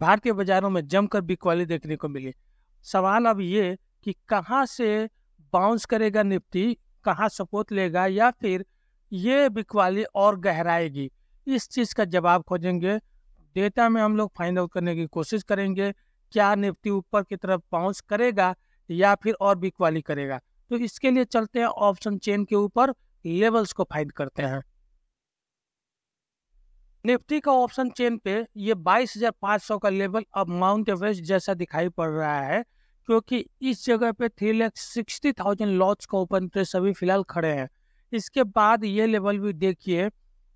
भारतीय बाजारों में जमकर बिकवाली देखने को मिली सवाल अब ये कि कहाँ से बाउंस करेगा निफ्टी कहाँ सपोर्ट लेगा या फिर ये बिकवाली और गहराएगी इस चीज़ का जवाब खोजेंगे डेटा में हम लोग फाइंड आउट करने की कोशिश करेंगे क्या निफ्टी ऊपर की तरफ बाउंस करेगा या फिर और बिकवाली करेगा तो इसके लिए चलते हैं ऑप्शन चेन के ऊपर लेवल्स को फाइंड करते हैं निफ्टी का ऑप्शन चेन पे ये 22,500 का लेवल अब माउंट एवरेस्ट जैसा दिखाई पड़ रहा है क्योंकि इस जगह पे three lakh sixty thousand lots का ओपन इंटरेस्ट अभी फिलहाल खड़े हैं इसके बाद ये लेवल भी देखिए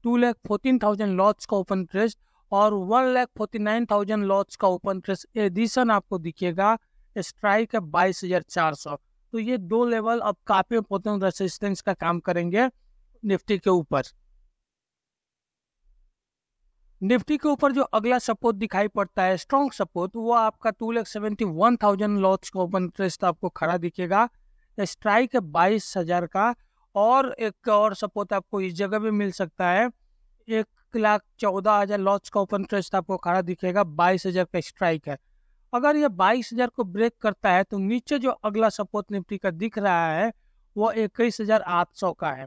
two lakh fourteen thousand lots का ओपन इंटरेस्ट और one lakh forty nine thousand lots का ओपन इंटरेस्ट एडिशन आपको दिखेगा स्ट्राइक है बाईस हजार चार सौ तो ये दो लेवल अब काफी इंपोर्टेंट रेसिस्टेंस का काम करेंगे निफ्टी के ऊपर निफ्टी के ऊपर जो अगला सपोर्ट दिखाई पड़ता है स्ट्रॉन्ग सपोर्ट वो आपका two lakh seventy one thousand lots का ओपन इंटरेस्ट आपको खड़ा दिखेगा स्ट्राइक है बाईस हजार का और एक और सपोर्ट आपको इस जगह भी मिल सकता है एक लाख चौदह हजार लॉट्स का ओपन इंटरेस्ट आपको खड़ा दिखेगा बाईस हजार का स्ट्राइक है अगर ये बाईस हजार को ब्रेक करता है तो नीचे जो अगला सपोर्ट निफ्टी का दिख रहा है वो इक्कीस हजार आठ सौ का है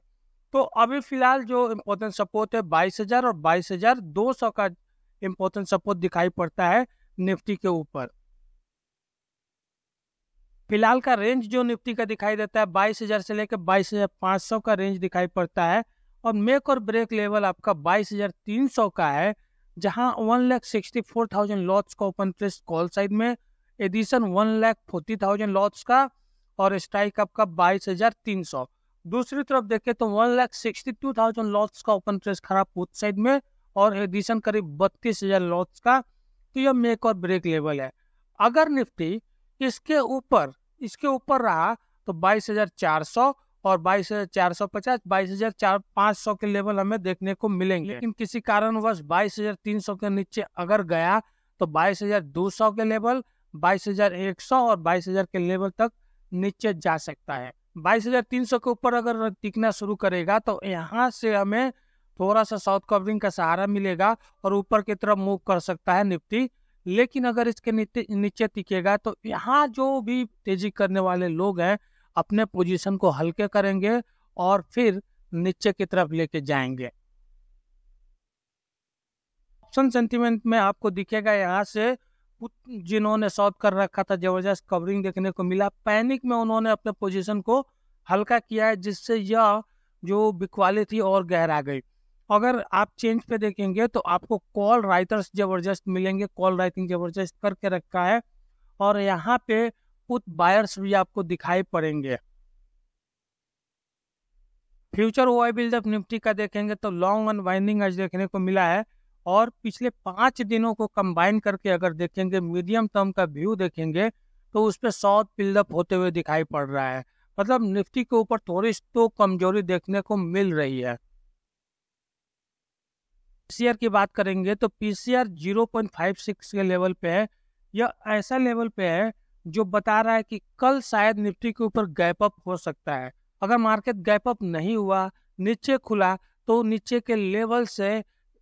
तो अभी फिलहाल जो इम्पोर्टेंट सपोर्ट है बाईस हजार और बाईस हजार दो सौ का इम्पोर्टेंट सपोर्ट दिखाई पड़ता है निफ्टी के ऊपर फिलहाल का रेंज जो निफ्टी का दिखाई देता है बाईस हजार से लेकर बाईस हजार पाँच सौ का रेंज दिखाई पड़ता है और मेक और ब्रेक लेवल आपका बाईस हजार तीन सौ का है जहां one lakh sixty four thousand lots का ओपन प्रेस कॉल साइड में addition one lakh forty thousand lots का और स्ट्राइक आपका बाईस हजार तीन सौ दूसरी तरफ देखें तो one lakh sixty two thousand lots का ओपन प्रेस खराब उस साइड में और एडिशन करीब बत्तीस हजार लॉट्स का तो यह मेक और ब्रेक लेवल है अगर निफ्टी इसके ऊपर इसके ऊपर रहा तो बाईस हजार चार सौ और बाईस हजार चार सौ पचास बाईस हजार चार पाँच सौ के लेवल हमें देखने को मिलेंगे लेकिन किसी कारणवश बाईस हजार तीन सौ के नीचे अगर गया तो बाईस हजार दो सौ के लेवल बाईस हजार एक सौ और बाईस हजार के लेवल तक नीचे जा सकता है बाईस हजार तीन सौ के ऊपर अगर टिकना शुरू करेगा तो यहाँ से हमें थोड़ा सा साउथ कवरिंग का सहारा मिलेगा और ऊपर की तरफ मूव कर सकता है निफ्टी लेकिन अगर इसके नीचे टिकेगा तो यहाँ जो भी तेजी करने वाले लोग हैं अपने पोजीशन को हल्के करेंगे और फिर नीचे की तरफ लेके जाएंगे ऑप्शन सेंटिमेंट में आपको दिखेगा यहाँ से जिन्होंने सॉल्व कर रखा था जबरदस्त कवरिंग देखने को मिला पैनिक में उन्होंने अपने पोजीशन को हल्का किया है जिससे यह जो बिकवाली थी और गहरा गई अगर आप चेंज पे देखेंगे तो आपको कॉल राइटर्स जबरदस्त मिलेंगे कॉल राइटिंग जबरदस्त करके रखा है और यहाँ पे पुत बायर्स भी आपको दिखाई पड़ेंगे फ्यूचर वाई बिल्डअप निफ्टी का देखेंगे तो लॉन्ग अनवाइंडिंग आज देखने को मिला है और पिछले पाँच दिनों को कंबाइन करके अगर देखेंगे मीडियम टर्म का व्यू देखेंगे तो उस पर शॉर्ट बिल्डअप होते हुए दिखाई पड़ रहा है मतलब निफ्टी के ऊपर थोड़ी तो कमजोरी देखने को मिल रही है पीसीआर की बात करेंगे तो पीसीआर सिक्स के लेवल पे है यह ऐसा लेवल पे है जो बता रहा है कि कल शायद निफ्टी के ऊपर गैप अप हो सकता है अगर मार्केट गैप अप नहीं हुआ नीचे खुला तो नीचे के लेवल से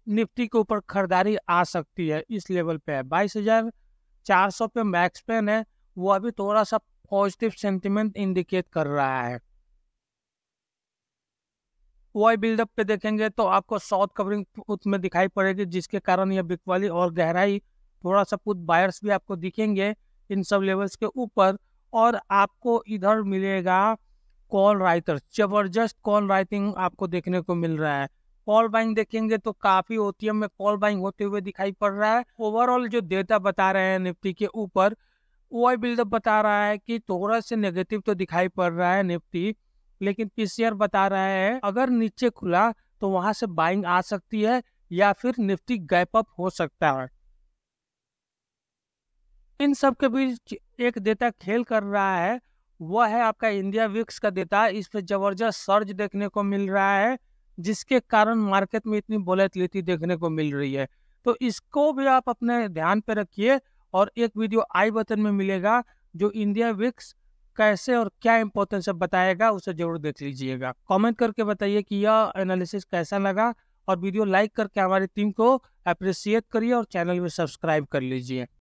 निफ्टी के ऊपर खरीदारी आ सकती है इस लेवल पे है बाईस हजार चार सौ पे मैक्स पेन है वो अभी थोड़ा सा पॉजिटिव सेंटिमेंट इंडिकेट कर रहा है वाई बिल्डअप पे देखेंगे तो आपको साउथ कवरिंग उसमें दिखाई पड़ेगी जिसके कारण यह बिकवाली और गहराई थोड़ा सा कुछ बायर्स भी आपको दिखेंगे इन सब लेवल्स के ऊपर और आपको इधर मिलेगा कॉल राइटर जबरदस्त कॉल राइटिंग आपको देखने को मिल रहा है कॉल बाइंग देखेंगे तो काफी ओटीएम में कॉल बाइंग होते हुए दिखाई पड़ रहा है ओवरऑल जो डेटा बता रहे हैं निफ्टी के ऊपर वो बिल्डअप बता रहा है कि थोड़ा से नेगेटिव तो दिखाई पड़ रहा है निफ्टी लेकिन पीसीआर बता रहा है अगर नीचे खुला तो वहां से बाइंग आ सकती है या फिर निफ्टी गैप अप हो सकता है इन सब के बीच एक डेटा खेल कर रहा है वह है आपका इंडिया विक्स का डेटा इस पर जबरदस्त सर्ज देखने को मिल रहा है जिसके कारण मार्केट में इतनी बोलेटिलिटी देखने को मिल रही है तो इसको भी आप अपने ध्यान पर रखिए और एक वीडियो आई बटन में मिलेगा जो इंडिया विक्स कैसे और क्या इंपॉर्टेंस है बताएगा उसे जरूर देख लीजिएगा कमेंट करके बताइए कि यह एनालिसिस कैसा लगा और वीडियो लाइक करके हमारी टीम को अप्रिसिएट करिए और चैनल में सब्सक्राइब कर लीजिए